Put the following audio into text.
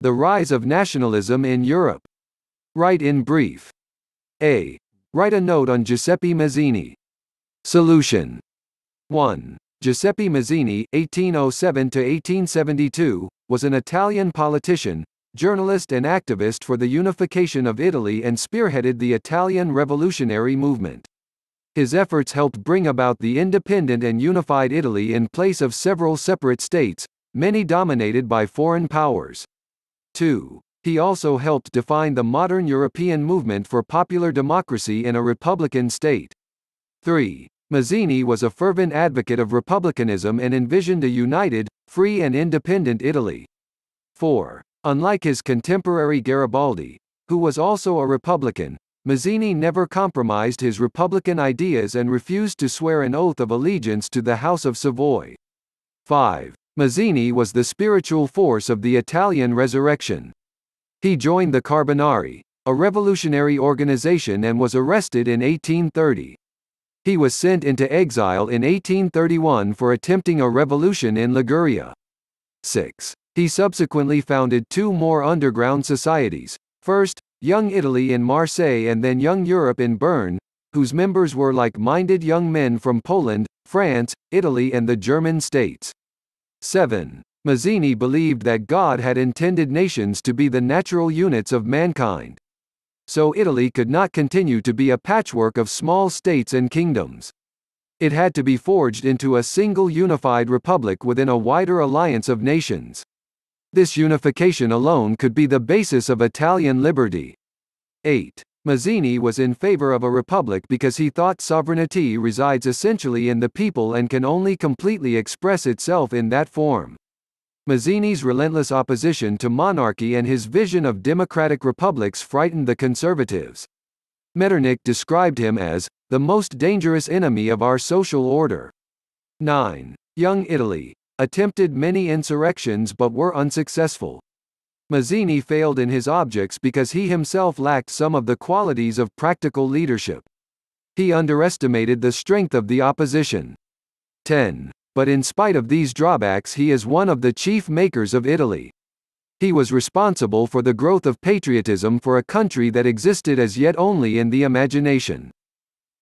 The Rise of Nationalism in Europe. Write in brief. A. Write a note on Giuseppe Mazzini. Solution. 1. Giuseppe Mazzini, 1807 to 1872, was an Italian politician, journalist and activist for the unification of Italy and spearheaded the Italian revolutionary movement. His efforts helped bring about the independent and unified Italy in place of several separate states, many dominated by foreign powers too. He also helped define the modern European movement for popular democracy in a republican state. 3. Mazzini was a fervent advocate of republicanism and envisioned a united, free and independent Italy. 4. Unlike his contemporary Garibaldi, who was also a republican, Mazzini never compromised his republican ideas and refused to swear an oath of allegiance to the House of Savoy. 5. Mazzini was the spiritual force of the Italian Resurrection. He joined the Carbonari, a revolutionary organization and was arrested in 1830. He was sent into exile in 1831 for attempting a revolution in Liguria. 6. He subsequently founded two more underground societies, first, Young Italy in Marseille and then Young Europe in Bern, whose members were like-minded young men from Poland, France, Italy and the German states. 7. Mazzini believed that God had intended nations to be the natural units of mankind. So Italy could not continue to be a patchwork of small states and kingdoms. It had to be forged into a single unified republic within a wider alliance of nations. This unification alone could be the basis of Italian liberty. 8. Mazzini was in favor of a republic because he thought sovereignty resides essentially in the people and can only completely express itself in that form. Mazzini's relentless opposition to monarchy and his vision of democratic republics frightened the conservatives. Metternich described him as the most dangerous enemy of our social order. 9. Young Italy attempted many insurrections but were unsuccessful. Mazzini failed in his objects because he himself lacked some of the qualities of practical leadership. He underestimated the strength of the opposition. 10. But in spite of these drawbacks he is one of the chief makers of Italy. He was responsible for the growth of patriotism for a country that existed as yet only in the imagination.